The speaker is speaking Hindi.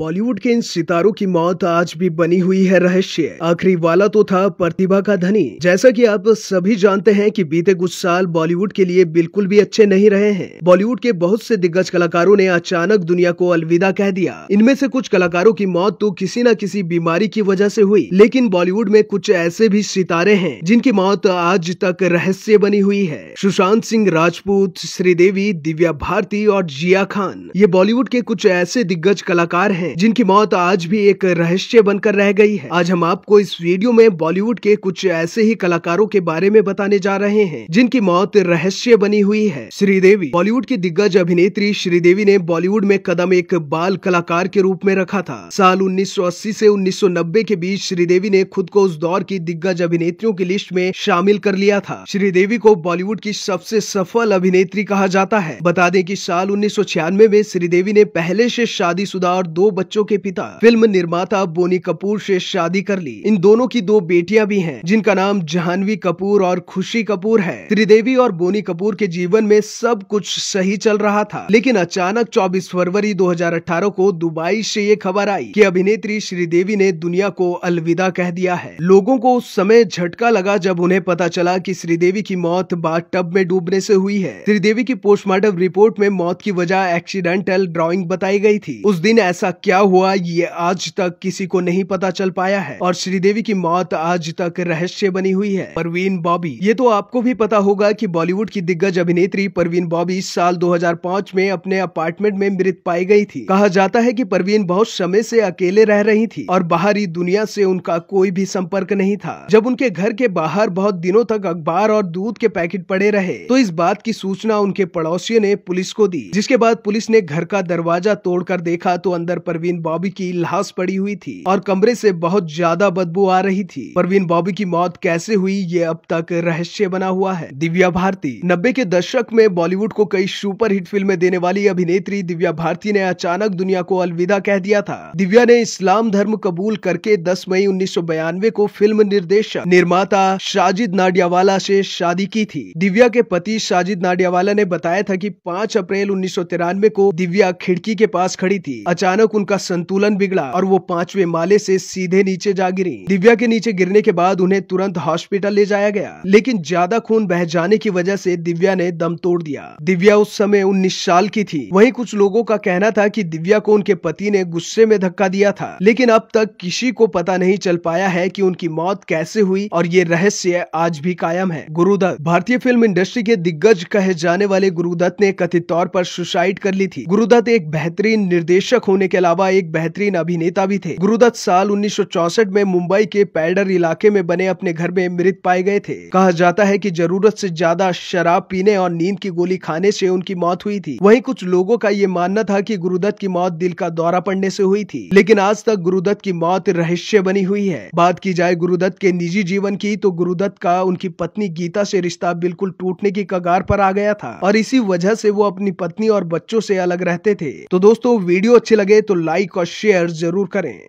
बॉलीवुड के इन सितारों की मौत आज भी बनी हुई है रहस्य आखिरी वाला तो था प्रतिभा का धनी जैसा कि आप सभी जानते हैं कि बीते कुछ साल बॉलीवुड के लिए बिल्कुल भी अच्छे नहीं रहे हैं बॉलीवुड के बहुत से दिग्गज कलाकारों ने अचानक दुनिया को अलविदा कह दिया इनमें से कुछ कलाकारों की मौत तो किसी न किसी बीमारी की वजह से हुई लेकिन बॉलीवुड में कुछ ऐसे भी सितारे हैं जिनकी मौत आज तक रहस्य बनी हुई है सुशांत सिंह राजपूत श्रीदेवी दिव्या भारती और जिया खान ये बॉलीवुड के कुछ ऐसे दिग्गज कलाकार हैं हैं जिनकी मौत आज भी एक रहस्य बनकर रह गई है आज हम आपको इस वीडियो में बॉलीवुड के कुछ ऐसे ही कलाकारों के बारे में बताने जा रहे हैं जिनकी मौत रहस्य बनी हुई है श्रीदेवी बॉलीवुड की दिग्गज अभिनेत्री श्रीदेवी ने बॉलीवुड में कदम एक बाल कलाकार के रूप में रखा था साल उन्नीस से नब्बे के बीच श्रीदेवी ने खुद को उस दौर की दिग्गज अभिनेत्रियों की लिस्ट में शामिल कर लिया था श्रीदेवी को बॉलीवुड की सबसे सफल अभिनेत्री कहा जाता है बता दें कि साल उन्नीस में श्रीदेवी ने पहले से शादीशुदा और दो बच्चों के पिता फिल्म निर्माता बोनी कपूर से शादी कर ली इन दोनों की दो बेटियां भी हैं जिनका नाम जहानवी कपूर और खुशी कपूर है त्रिदेवी और बोनी कपूर के जीवन में सब कुछ सही चल रहा था लेकिन अचानक 24 फरवरी 2018 को दुबई से ये खबर आई कि अभिनेत्री श्रीदेवी ने दुनिया को अलविदा कह दिया है लोगों को उस समय झटका लगा जब उन्हें पता चला कि श्रीदेवी की मौत बाथ टब में डूबने से हुई है श्रीदेवी की पोस्टमार्टम रिपोर्ट में मौत की वजह एक्सीडेंटल ड्रॉइंग बताई गई थी उस दिन ऐसा क्या हुआ ये आज तक किसी को नहीं पता चल पाया है और श्रीदेवी की मौत आज तक रहस्य बनी हुई है परवीन बॉबी ये तो आपको भी पता होगा कि बॉलीवुड की दिग्गज अभिनेत्री परवीन बॉबी साल 2005 में अपने अपार्टमेंट में मृत पाई गई थी कहा जाता है कि परवीन बहुत समय से अकेले रह रही थी और बाहरी दुनिया से उनका कोई भी संपर्क नहीं था जब उनके घर के बाहर बहुत दिनों तक अखबार और दूध के पैकेट पड़े रहे तो इस बात की सूचना उनके पड़ोसियों ने पुलिस को दी जिसके बाद पुलिस ने घर का दरवाजा तोड़ देखा तो अंदर परवीन बॉबी की लाश पड़ी हुई थी और कमरे से बहुत ज्यादा बदबू आ रही थी परवीन बॉबी की मौत कैसे हुई ये अब तक रहस्य बना हुआ है दिव्या भारती नब्बे के दशक में बॉलीवुड को कई सुपर हिट फिल्में देने वाली अभिनेत्री दिव्या भारती ने अचानक दुनिया को अलविदा कह दिया था दिव्या ने इस्लाम धर्म कबूल करके 10 मई उन्नीस को फिल्म निर्देशक निर्माता साजिद नाडियावाला से शादी की थी दिव्या के पति साजिद नाडियावाला ने बताया था कि 5 अप्रैल उन्नीस को दिव्या खिड़की के पास खड़ी थी अचानक उनका संतुलन बिगड़ा और वो पांचवे माले से सीधे नीचे जा गिरी दिव्या के नीचे गिरने के बाद उन्हें तुरंत हॉस्पिटल ले जाया गया लेकिन ज्यादा खून बह जाने की वजह से दिव्या ने दम तोड़ दिया दिव्या उस समय उन्नीस साल की थी वही कुछ लोगों का कहना था की दिव्या को उनके पति ने गुस्से में धक्का दिया था लेकिन अब तक किसी को पता नहीं चल पाया है की उनकी मौत कैसे हुई और ये रहस्य आज भी कायम है गुरुदत्त भारतीय फिल्म इंडस्ट्री के दिग्गज कहे जाने वाले गुरुदत्त ने कथित तौर पर सुसाइड कर ली थी गुरुदत्त एक बेहतरीन निर्देशक होने के अलावा अलावा एक बेहतरीन अभिनेता भी थे गुरुदत्त साल उन्नीस में मुंबई के पैडर इलाके में बने अपने घर में मृत पाए गए थे कहा जाता है की जरूरत ऐसी ज्यादा शराब पीने और नींद की गोली खाने ऐसी उनकी मौत हुई थी वही कुछ लोगों का ये मानना था की गुरुदत्त की मौत दिल का दौरा पड़ने ऐसी हुई थी लेकिन आज तक गुरुदत्त की मौत रहस्य बनी हुई है बात की जाए गुरुदत्त के निजी जीवन की तो गुरुदत्त का उनकी पत्नी गीता से रिश्ता बिल्कुल टूटने की कगार पर आ गया था और इसी वजह से वो अपनी पत्नी और बच्चों से अलग रहते थे तो दोस्तों वीडियो अच्छे लगे तो लाइक और शेयर जरूर करें